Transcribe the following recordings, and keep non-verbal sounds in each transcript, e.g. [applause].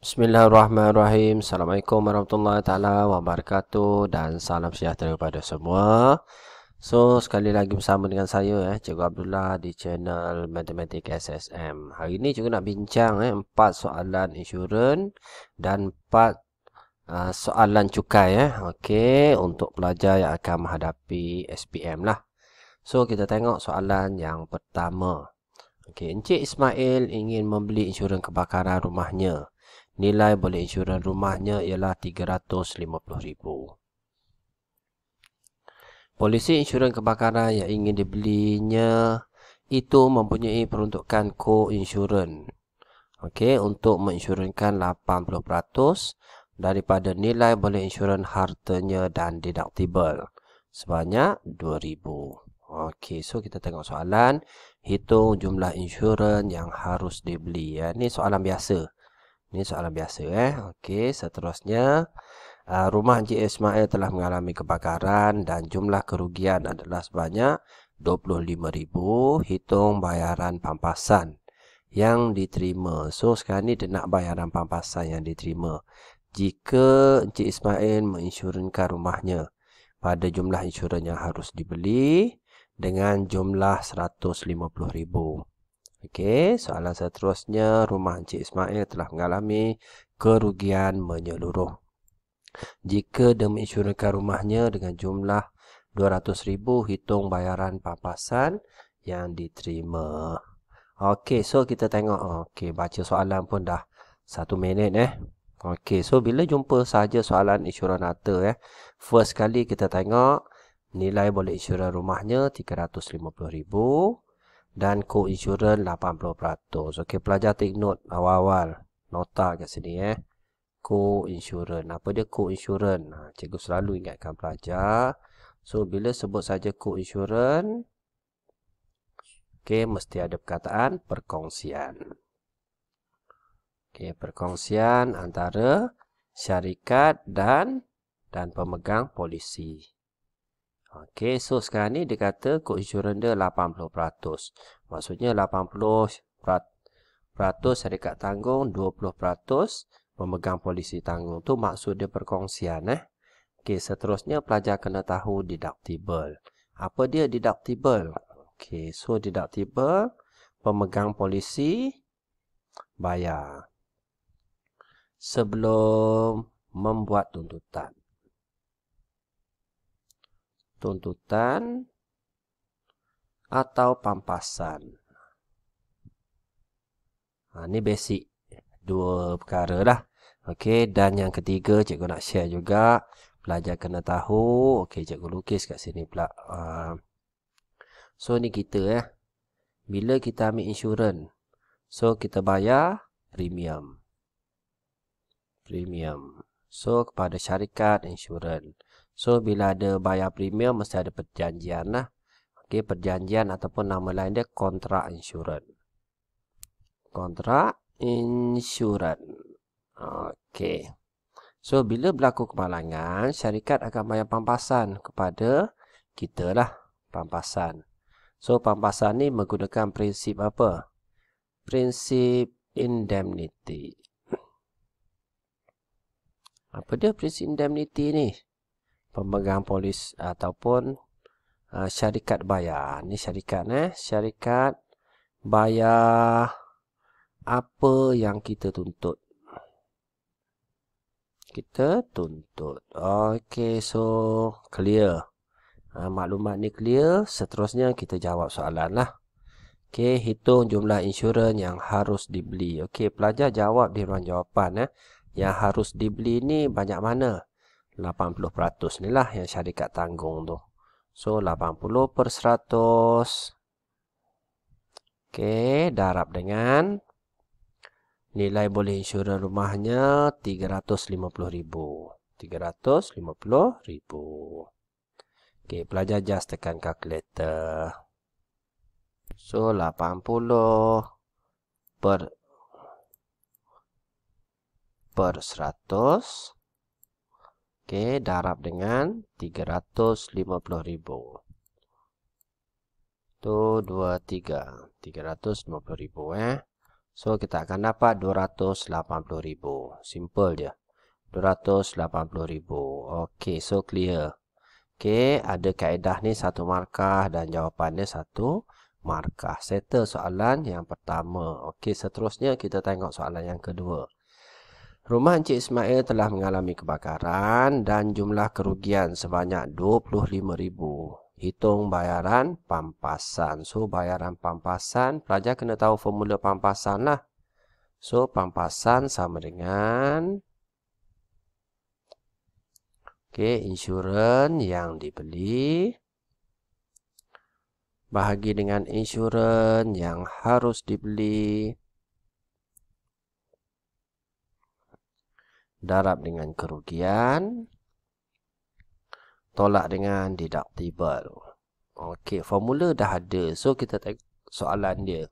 Bismillahirrahmanirrahim. Assalamualaikum warahmatullahi taala wabarakatuh dan salam sejahtera kepada semua. So sekali lagi bersama dengan saya eh Cikgu Abdullah di channel Matematik SSM. Hari ini juga nak bincang eh empat soalan insurans dan empat uh, soalan cukai eh. Okey untuk pelajar yang akan menghadapi SPM lah. So kita tengok soalan yang pertama. Okey Encik Ismail ingin membeli insurans kebakaran rumahnya nilai boleh insurans rumahnya ialah RM350,000. Polisi insurans kebakaran yang ingin dibelinya itu mempunyai peruntukan co insurans okay, untuk menginsurankan 80% daripada nilai boleh insurans hartanya dan deductible sebanyak 2000 Okey, so kita tengok soalan Hitung jumlah insurans yang harus dibeli ya. Ini soalan biasa ini soalan biasa eh. Okey, seterusnya uh, rumah Encik Ismail telah mengalami kebakaran dan jumlah kerugian adalah sebanyak 25,000 hitung bayaran pampasan yang diterima. So sekarang ni dia nak bayaran pampasan yang diterima. Jika Encik Ismail menginsurankan rumahnya pada jumlah insurans yang harus dibeli dengan jumlah 150,000. Okey, soalan seterusnya rumah Encik Ismail telah mengalami kerugian menyeluruh. Jika dia menginsurkan rumahnya dengan jumlah RM200,000 hitung bayaran papasan yang diterima. Okey, so kita tengok. Okey, baca soalan pun dah satu minit eh. Okey, so bila jumpa saja soalan insurans harta eh. First kali kita tengok nilai boleh insurans rumahnya RM350,000 dan co-insurance 80%. Okey, pelajar take note awal-awal nota kat sini eh. Co-insurance. Apa dia co-insurance? Ha, cikgu selalu ingatkan pelajar. So, bila sebut saja co-insurance, okey, mesti ada perkataan perkongsian. Okey, perkongsian antara syarikat dan dan pemegang polisi. Okey, so sekarang ni dia kata kod insurans dia 80%. Maksudnya 80% syarikat tanggung, 20% pemegang polisi tanggung. tu maksud dia perkongsian. Eh? Okey, seterusnya pelajar kena tahu deductible. Apa dia deductible? Okey, so deductible, pemegang polisi, bayar. Sebelum membuat tuntutan tuntutan, atau pampasan. Ha, ini basic dua perkara dah. Okey, dan yang ketiga cikgu nak share juga. Pelajar kena tahu. Okey, cikgu lukis kat sini pula. Ha. So, ni kita eh. Bila kita ambil insurans. So, kita bayar premium. Premium. So, kepada syarikat insurans. So bila ada bayar premium mesti ada perjanjian lah. Okey perjanjian ataupun nama lain dia kontrak insurans. Kontrak insurans. Okey. So bila berlaku kemalangan syarikat akan bayar pampasan kepada kita lah pampasan. So pampasan ni menggunakan prinsip apa? Prinsip indemnity. Apa dia prinsip indemnity ni? pemegang polis ataupun uh, syarikat bayar. Ini syarikat eh, syarikat bayar apa yang kita tuntut. Kita tuntut. Okey, so clear. Ha, maklumat ni clear, seterusnya kita jawab soalan lah. Okey, hitung jumlah insurans yang harus dibeli. Okey, pelajar jawab di ruang jawapan. Eh. Yang harus dibeli ni banyak mana? 80% ni lah yang syarikat tanggung tu. So, 80 per 100. Okey, darab dengan nilai boleh insuran rumahnya RM350,000. RM350,000. Okey, pelajar just tekan calculator. So, 80 per per 100 Okey, darab dengan 350,000. Tu 23, 350,000 eh. So kita akan dapat 280,000. Simple dia. 280,000. Okey, so clear. Okey, ada kaedah ni satu markah dan jawapannya satu markah. Settle soalan yang pertama. Okey, seterusnya kita tengok soalan yang kedua. Rumah Encik Ismail telah mengalami kebakaran dan jumlah kerugian sebanyak 25,000. Hitung bayaran pampasan. So, bayaran pampasan, pelajar kena tahu formula pampasan lah. So, pampasan sama dengan... Okey, insurans yang dibeli bahagi dengan insurans yang harus dibeli darab dengan kerugian tolak dengan deductible okey formula dah ada so kita tengok soalan dia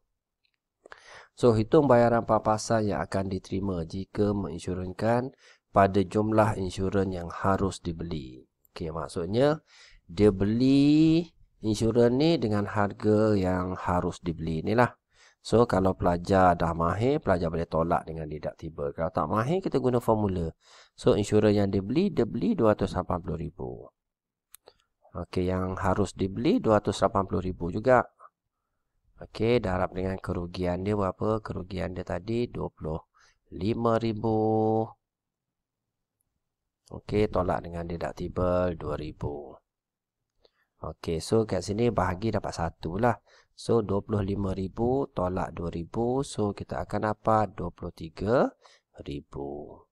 so hitung bayaran papasan yang akan diterima jika menginsurankan pada jumlah insurans yang harus dibeli okey maksudnya dia beli insurans ni dengan harga yang harus dibeli inilah So kalau pelajar dah mahir, pelajar boleh tolak dengan deductible. Kalau tak mahir, kita guna formula. So insurans yang dia beli, dia beli RM280,000. Okey, yang harus dibeli RM280,000 juga. Okey, darab dengan kerugian dia berapa? Kerugian dia tadi RM25,000. Okey, tolak dengan deductible RM2,000. Okey, so kat sini bahagi dapat satu lah. So 25,000 tolak 2,000. So kita akan apa 23,000.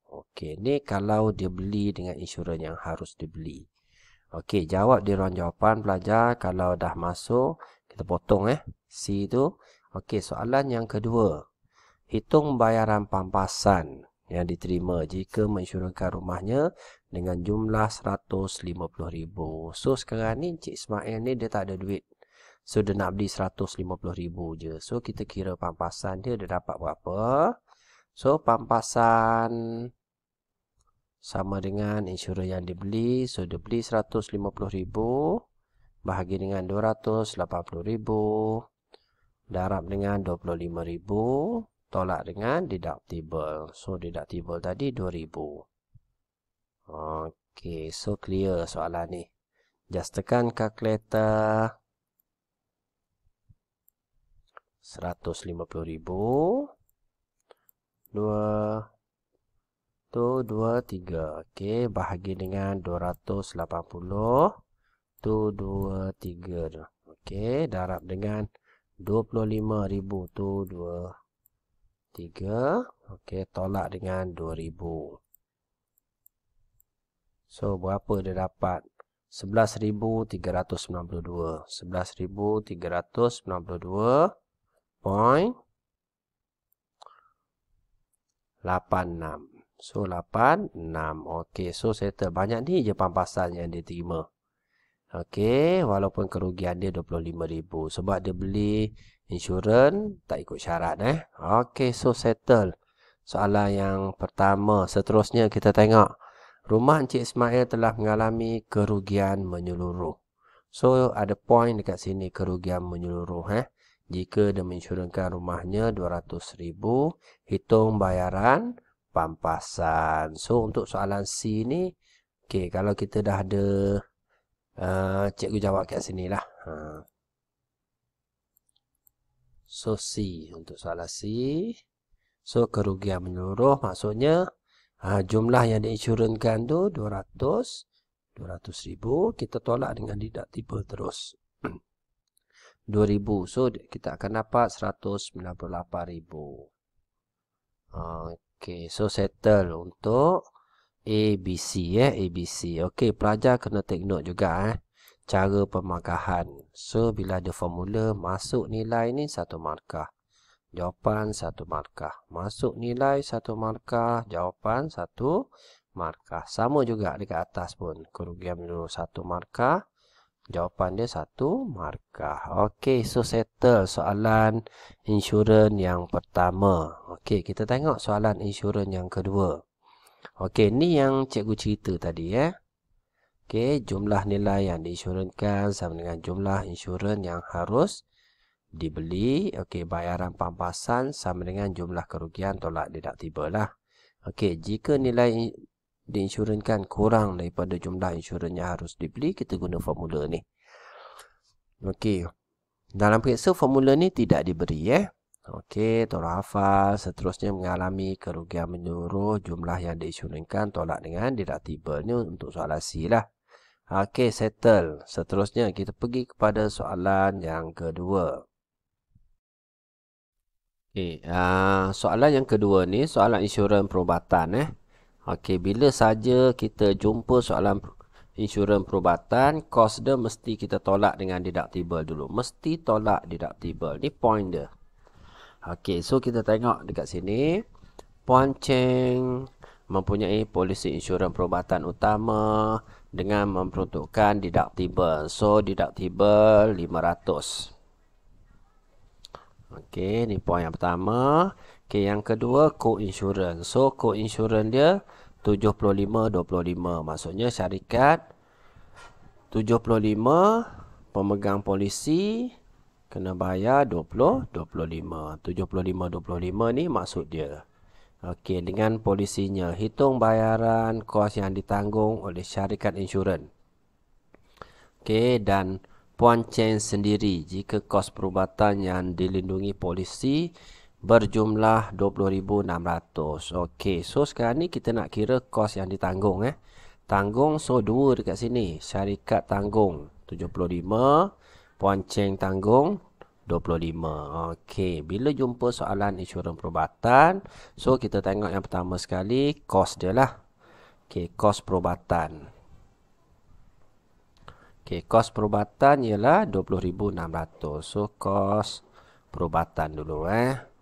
Okey, ni kalau dia beli dengan insurans yang harus dibeli. Okey, jawab di ruang jawapan pelajar kalau dah masuk, kita potong eh C tu. Okey, soalan yang kedua. Hitung bayaran pampasan yang diterima jika menginsurkan rumahnya dengan jumlah 150,000. So sekarang ni Cik Ismail ni dia tak ada duit So dia nak beli RM150,000 je So kita kira pampasan dia dia dapat berapa So pampasan sama dengan insurans yang dia beli. So dia beli RM150,000 Bahagi dengan RM280,000 Darab dengan RM25,000 Tolak dengan deductible So deductible tadi RM2,000 Okay so clear soalan ni Just tekan calculator 150,000 2 tu dua tiga okay bahagi dengan dua ratus lapan puluh tu dua tiga okay darab dengan dua puluh lima ribu tu dua tiga okay tolak dengan dua ribu so berapa dia dapat puluh dua Point, 86. so 86 okey so settle banyak ni je pampasan yang dia terima okey walaupun kerugian dia 25000 sebab dia beli insurans tak ikut syarat eh okey so settle soalan yang pertama seterusnya kita tengok rumah encik Ismail telah mengalami kerugian menyeluruh so ada point dekat sini kerugian menyeluruh eh jika dia mencurangkan rumahnya RM200,000, hitung bayaran pampasan. So, untuk soalan C ni, okay, kalau kita dah ada, uh, cikgu jawab kat sini lah. Ha. So, C untuk soalan C. So, kerugian menyeluruh maksudnya ha, jumlah yang diinsurankan tu RM200,000. 200, kita tolak dengan didaktiba terus. 2000. So kita akan dapat 198000. Okey, so settle untuk ABC ya, eh? ABC. Okey, pelajar kena take note juga eh cara pemagahan. So bila ada formula masuk nilai ni satu markah. Jawapan satu markah. Masuk nilai satu markah, jawapan satu markah. Sama juga dekat atas pun. Kerugian dulu satu markah. Jawapan dia satu markah. Okey, so settle soalan insurans yang pertama. Okey, kita tengok soalan insurans yang kedua. Okey, ni yang cikgu cerita tadi ya. Eh. Okey, jumlah nilai yang diinsurankan sama dengan jumlah insurans yang harus dibeli. Okey, bayaran pampasan sama dengan jumlah kerugian tolak deduktibel lah. Okey, jika nilai diinsurankan kurang daripada jumlah insurans yang harus dibeli kita guna formula ni okey dalam periksa formula ni tidak diberi eh okey tolak hafal seterusnya mengalami kerugian menyuruh jumlah yang diinsurankan tolak dengan deductible ni untuk soalan C lah okey settle seterusnya kita pergi kepada soalan yang kedua okey uh, soalan yang kedua ni soalan insurans perubatan eh Okey, bila saja kita jumpa soalan insurans perubatan, kos dia mesti kita tolak dengan deductible dulu. Mesti tolak deductible. Ni point dia. Okey, so kita tengok dekat sini. Puan Cheng mempunyai polisi insurans perubatan utama dengan memperuntukkan deductible. So, deductible 500. Okey, ni point yang pertama. Okey, yang kedua co-insurance. So, co-insurance dia 75-25 Maksudnya syarikat 75 pemegang polisi kena bayar 20-25 75-25 ni maksud dia Okey dengan polisinya hitung bayaran kos yang ditanggung oleh syarikat insurans Okey dan puan Chen sendiri jika kos perubatan yang dilindungi polisi berjumlah 20,600. Okey, so sekarang ni kita nak kira kos yang ditanggung eh. Tanggung so dua dekat sini, syarikat tanggung 75, ponceng tanggung 25. Okey, bila jumpa soalan insurans perubatan, so kita tengok yang pertama sekali kos dia lah. Okey, kos perubatan. Okey, kos perubatan ialah 20,600. So kos perubatan dulu eh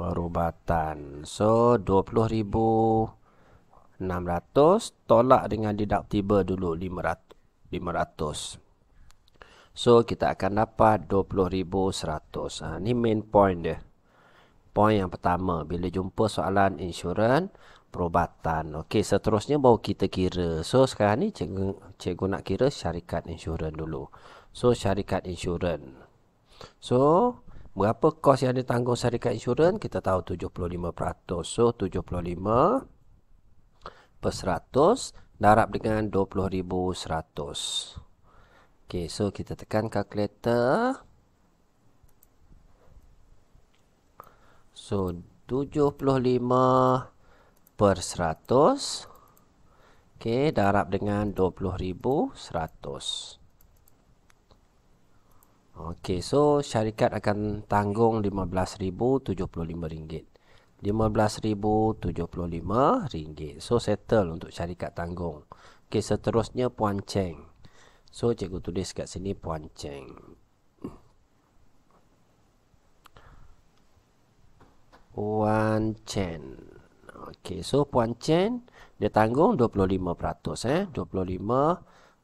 perubatan. So 20,600 tolak dengan deductible dulu 500. 500. So kita akan dapat 20,100. Ha, ah, ni main point dia. Point yang pertama bila jumpa soalan insurans perubatan. Okey, seterusnya baru kita kira. So sekarang ni cikgu, cikgu nak kira syarikat insurans dulu. So syarikat insurans. So Berapa kos yang ditanggung syarikat insurans? Kita tahu 75%. So 75 per 100 darab dengan 20,100. Okay, so kita tekan kalkulator. So 75 per 100 Okay, darab dengan 20,100. Okey, so syarikat akan tanggung RM15,075. RM15,075. So settle untuk syarikat tanggung. Okey, seterusnya Puan Cheng. So cikgu tulis kat sini Puan Cheng. Puan Chen. Okey, so Puan Chen dia tanggung 25% eh,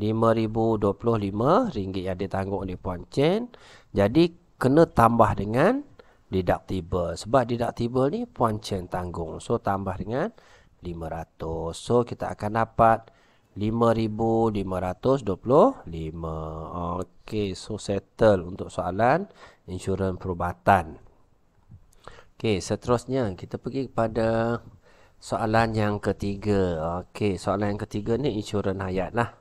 rm ringgit yang ditanggung oleh Puan Chen. Jadi, kena tambah dengan deductible. Sebab deductible ni Puan Chen tanggung. So, tambah dengan RM500. So, kita akan dapat RM5,525. Okey. So, settle untuk soalan insurans perubatan. Okey. Seterusnya, kita pergi kepada... Soalan yang ketiga. Okey, soalan yang ketiga ni insurans hayat lah.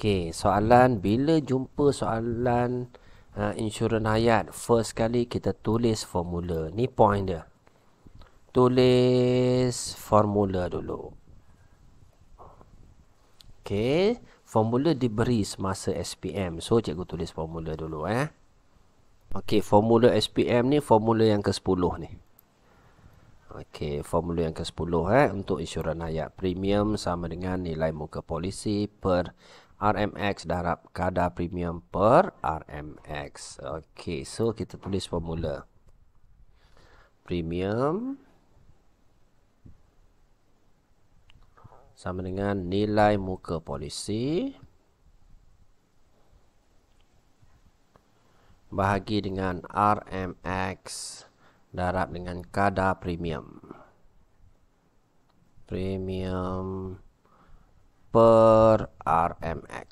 Okey, soalan bila jumpa soalan uh, insurans hayat first kali kita tulis formula. Ni point dia. Tulis formula dulu. Okey, formula diberi semasa SPM. So cikgu tulis formula dulu eh. Okey, formula SPM ni formula yang ke-10 ni. Okey, formula yang ke-10 eh untuk insurans hayat. Premium sama dengan nilai muka polisi per RMX darab kadar premium per RMX. Okey, so kita tulis formula. Premium sama dengan nilai muka polisi bahagi dengan RMX darab dengan kadar premium. Premium per RMX.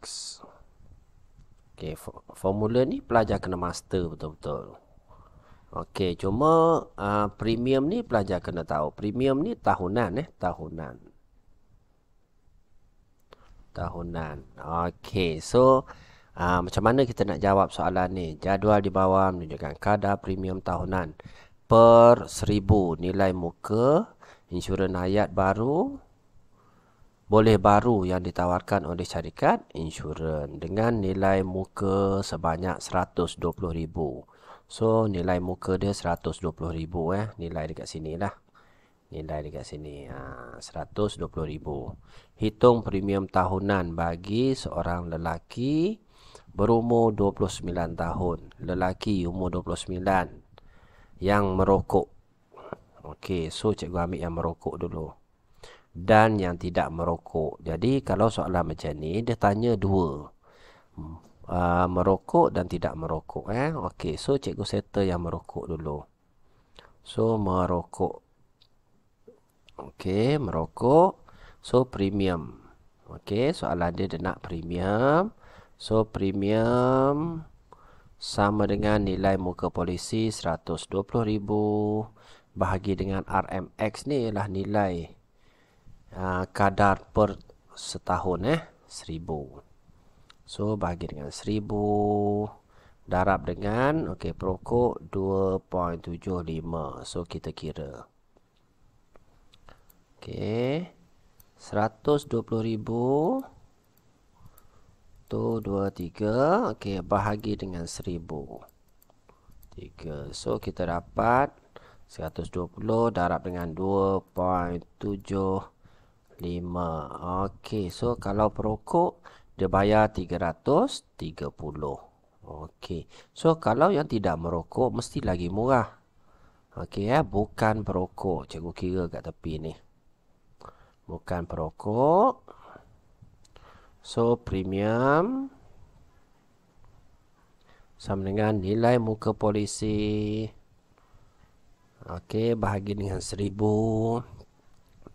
Okey, formula ni pelajar kena master betul-betul. Okey, cuma uh, premium ni pelajar kena tahu. Premium ni tahunan eh, tahunan. Tahunan. Okey, so uh, macam mana kita nak jawab soalan ni? Jadual di bawah menunjukkan kadar premium tahunan per seribu nilai muka insurans hayat baru boleh baru yang ditawarkan oleh syarikat insurans dengan nilai muka sebanyak 120000 So nilai muka dia 120000 eh. Nilai dekat sini lah. Nilai dekat sini ha, RM120,000. Hitung premium tahunan bagi seorang lelaki berumur 29 tahun. Lelaki umur 29 yang merokok. Okey, so cikgu ambil yang merokok dulu dan yang tidak merokok. Jadi kalau soalan macam ni dia tanya dua. Uh, merokok dan tidak merokok eh. Okey, so cikgu settle yang merokok dulu. So merokok. Okey, merokok. So premium. Okey, soalan dia dia nak premium. So premium sama dengan nilai muka polisi 120,000 bahagi dengan RMX ni ialah nilai Ah, kadar per setahun eh seribu, So bagi dengan seribu darab dengan okey perokok 2.75. So kita kira. Okey ribu Tu dua tiga, okay bahagi dengan seribu tiga, so kita dapat seratus dua puluh darab dengan dua point tujuh lima. Okey, so kalau perokok dia bayar 330. Okey. So kalau yang tidak merokok mesti lagi murah. Okey eh, bukan perokok. Cikgu kira kat tepi ni. Bukan perokok. So premium sama dengan nilai muka polisi. Okey, bahagi dengan 1000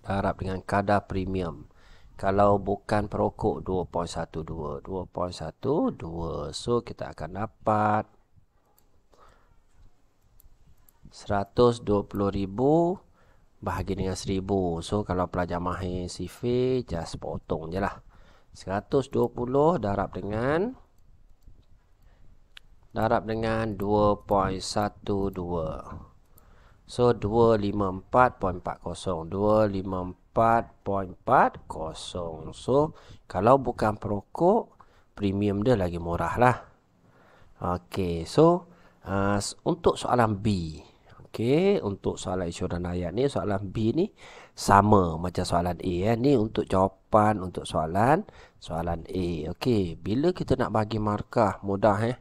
harap dengan kadar premium kalau bukan perokok 2.12 2.12 so kita akan dapat 120,000 bahagi dengan 1000 so kalau pelajar mahir CV just potong je lah 120 darab dengan darab dengan 2.12 So 254.40 254.40 So kalau bukan perokok Premium dia lagi murah lah Okay so uh, Untuk soalan B Okay untuk soalan isu dan ayat ni Soalan B ni sama macam soalan A eh. Ni untuk jawapan untuk soalan Soalan A Okay bila kita nak bagi markah Mudah eh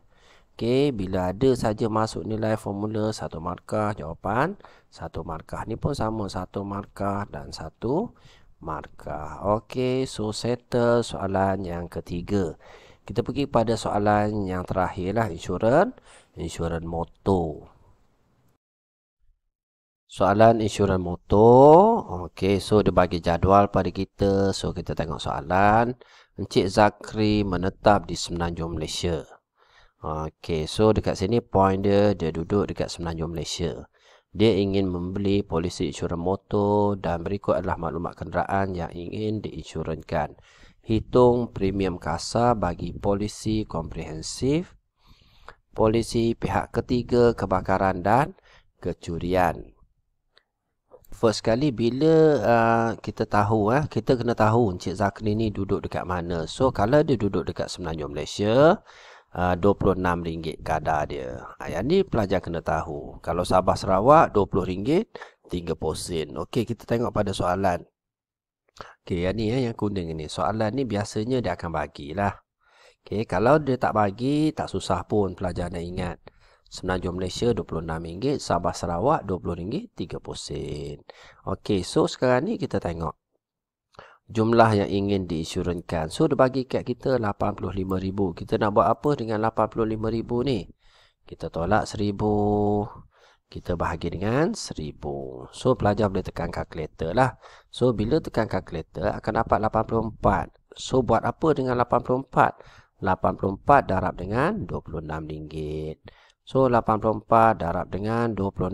Okey, bila ada saja masuk nilai formula satu markah jawapan, satu markah ni pun sama satu markah dan satu markah. Okey, so settle soalan yang ketiga. Kita pergi pada soalan yang terakhirlah insurans, insurans motor. Soalan insurans motor. Okey, so dia bagi jadual pada kita. So kita tengok soalan. Encik Zakri menetap di Semenanjung Malaysia. Okey, so dekat sini point dia dia duduk dekat Semenanjung Malaysia. Dia ingin membeli polisi insuran motor dan berikut adalah maklumat kenderaan yang ingin diinsurankan. Hitung premium kasar bagi polisi komprehensif, polisi pihak ketiga kebakaran dan kecurian. First kali bila uh, kita tahu eh, kita kena tahu Encik Zakri ni duduk dekat mana. So kalau dia duduk dekat Semenanjung Malaysia, RM26 ah, ringgit kadar dia. Ha, yang ni pelajar kena tahu. Kalau Sabah Sarawak 20 ringgit, 30 sen. Okey kita tengok pada soalan. Okey yang ni eh, yang kuning ni. Soalan ni biasanya dia akan bagilah. Okey kalau dia tak bagi tak susah pun pelajar nak ingat. Semenanjung Malaysia RM26, Sabah Sarawak RM20 30 sen. Okey so sekarang ni kita tengok jumlah yang ingin diinsurankan. So dia bagi kad kita 85000. Kita nak buat apa dengan 85000 ni? Kita tolak 1000. Kita bahagi dengan 1000. So pelajar boleh tekan kalkulator lah. So bila tekan kalkulator akan dapat 84. So buat apa dengan 84? 84 darab dengan RM26. So 84 darab dengan 26.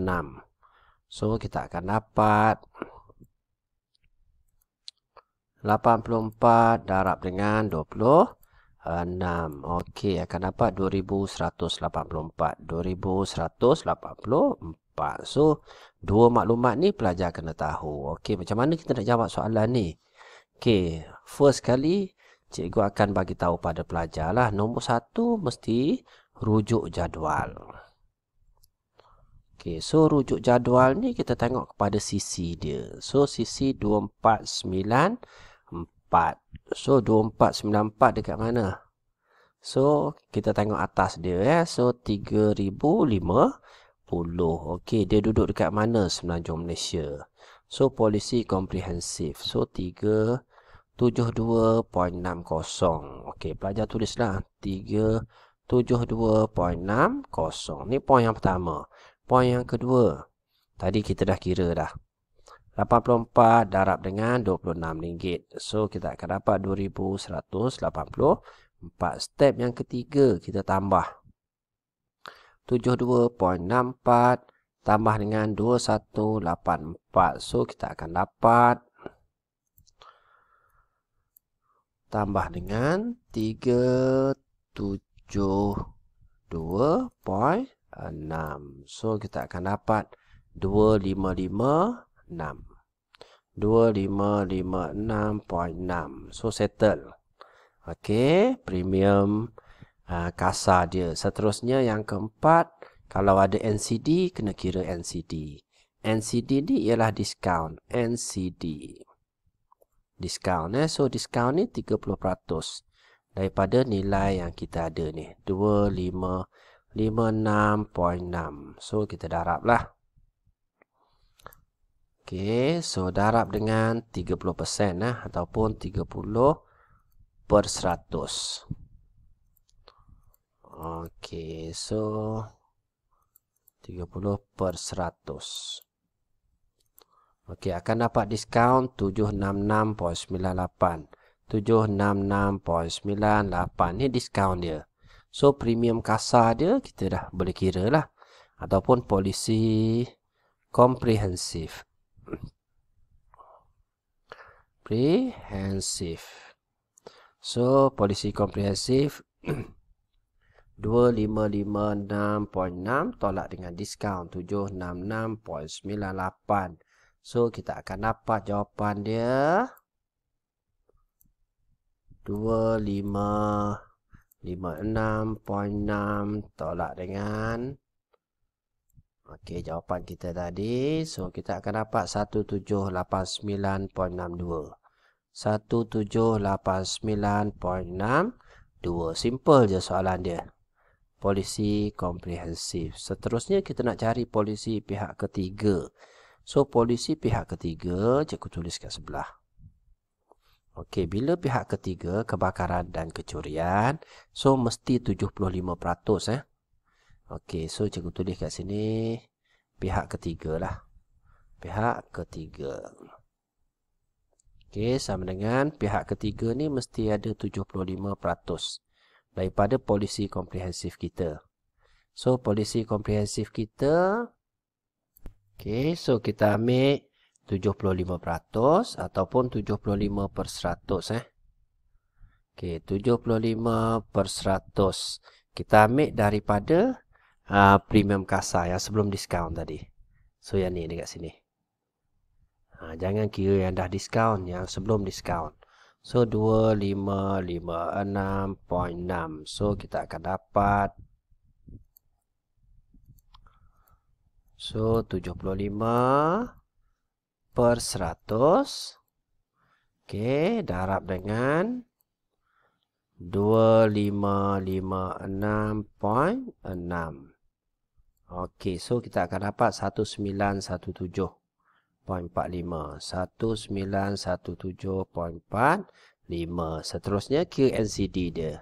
So kita akan dapat 84 darab dengan 26. Okey, akan dapat 2184. 2184. So, dua maklumat ni pelajar kena tahu. Okey, macam mana kita nak jawab soalan ni? Okey, first kali cikgu akan bagi tahu pada pelajar lah. Nombor satu mesti rujuk jadual. Okey, so rujuk jadual ni kita tengok kepada sisi dia. So, sisi 249 24 So 2494 dekat mana? So kita tengok atas dia eh. So 3050 Ok dia duduk dekat mana Semenanjung Malaysia So polisi komprehensif So 372.60 Ok pelajar tulislah 372.60 Ni poin yang pertama Poin yang kedua Tadi kita dah kira dah 84 darab dengan 26 ringgit, So kita akan dapat 2184. Step yang ketiga kita tambah 72.64 tambah dengan 2184. So kita akan dapat tambah dengan 372.6, So kita akan dapat 2556. 2556.6 so settle okey premium uh, kasa dia seterusnya yang keempat kalau ada NCD kena kira NCD NCD ni ialah discount NCD discount eh so discount ni 30% daripada nilai yang kita ada ni 2556.6 so kita darablah 2556.6 Okey, so darab dengan 30% nah ataupun 30 per 100. Okey, so 30 per 100. Okey, akan dapat diskaun 766.98. 766.98 ni diskaun dia. So, premium kasar dia kita dah boleh kira lah. Ataupun polisi komprehensif. Komprehensif. So, polisi komprehensif 2556.6 [clears throat] tolak dengan diskaun 766.98. So, kita akan dapat jawapan dia. 2556.6 tolak dengan Okey, jawapan kita tadi. So, kita akan dapat 1789.62. 1789.62. Dua, simple je soalan dia. Polisi komprehensif. Seterusnya kita nak cari polisi pihak ketiga. So, polisi pihak ketiga, cikgu tulis kat sebelah. Okey, bila pihak ketiga kebakaran dan kecurian, so mesti 75% eh. Okey, so cikgu tulis kat sini pihak ketiga lah. Pihak ketiga. Okey, sama dengan pihak ketiga ni mesti ada 75% daripada polisi komprehensif kita. So, polisi komprehensif kita. Okey, so kita ambil 75% ataupun 75 per 100 eh. Okey, 75 per 100. Kita ambil daripada uh, premium kasar yang sebelum discount tadi. So yang ni dekat sini. Ha, jangan kira yang dah discount yang sebelum discount. So 2556.6. So kita akan dapat So 75 per 100. Okey, darab dengan 2556.6 Okey, so kita akan dapat 1917.45. 1917.45. Seterusnya NCD dia.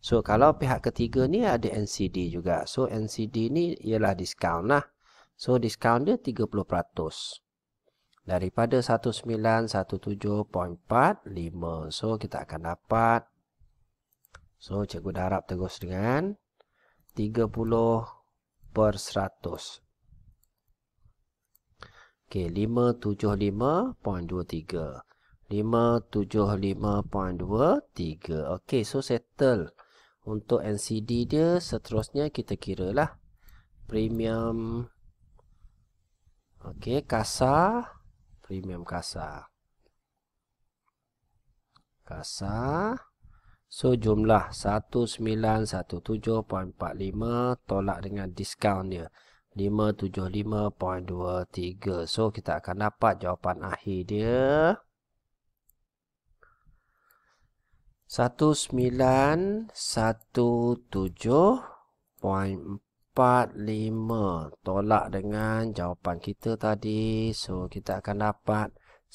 So kalau pihak ketiga ni ada NCD juga. So NCD ni ialah diskaun lah. So diskaun dia 30%. Daripada 1917.45. So kita akan dapat. So cikgu dah harap terus dengan 30 per 100. Okey, 575.23. 575.23. Okey, so settle. Untuk NCD dia, seterusnya kita kira lah Premium. Okey, kasa. Premium kasa. Kasa. Kasa. So jumlah 1917.45 tolak dengan diskaun dia 575.23. So kita akan dapat jawapan akhir dia 1917.45 45 tolak dengan jawapan kita tadi so kita akan dapat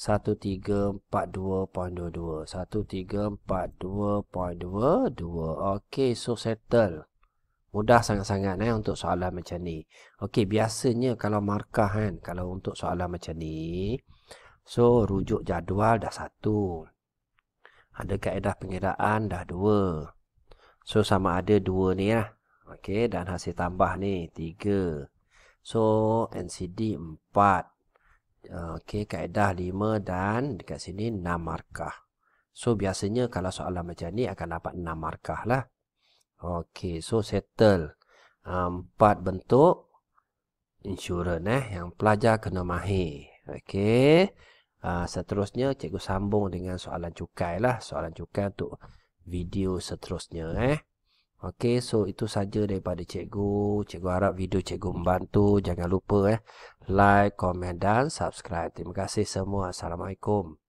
1342.22 1342.22 Okey, so settle Mudah sangat-sangat eh, untuk soalan macam ni Okey, biasanya kalau markah kan Kalau untuk soalan macam ni So, rujuk jadual dah satu Ada kaedah pengiraan dah dua So, sama ada dua ni lah Okey, dan hasil tambah ni tiga So, NCD empat Okey, kaedah 5 dan dekat sini 6 markah. So, biasanya kalau soalan macam ni akan dapat 6 markah lah. Okey, so settle. Ah, empat um, bentuk insurans eh, yang pelajar kena mahir. Okey, uh, seterusnya cikgu sambung dengan soalan cukai lah. Soalan cukai untuk video seterusnya eh. Okey, so itu saja daripada cikgu. Cikgu harap video cikgu membantu. Jangan lupa eh like, komen dan subscribe. Terima kasih semua. Assalamualaikum.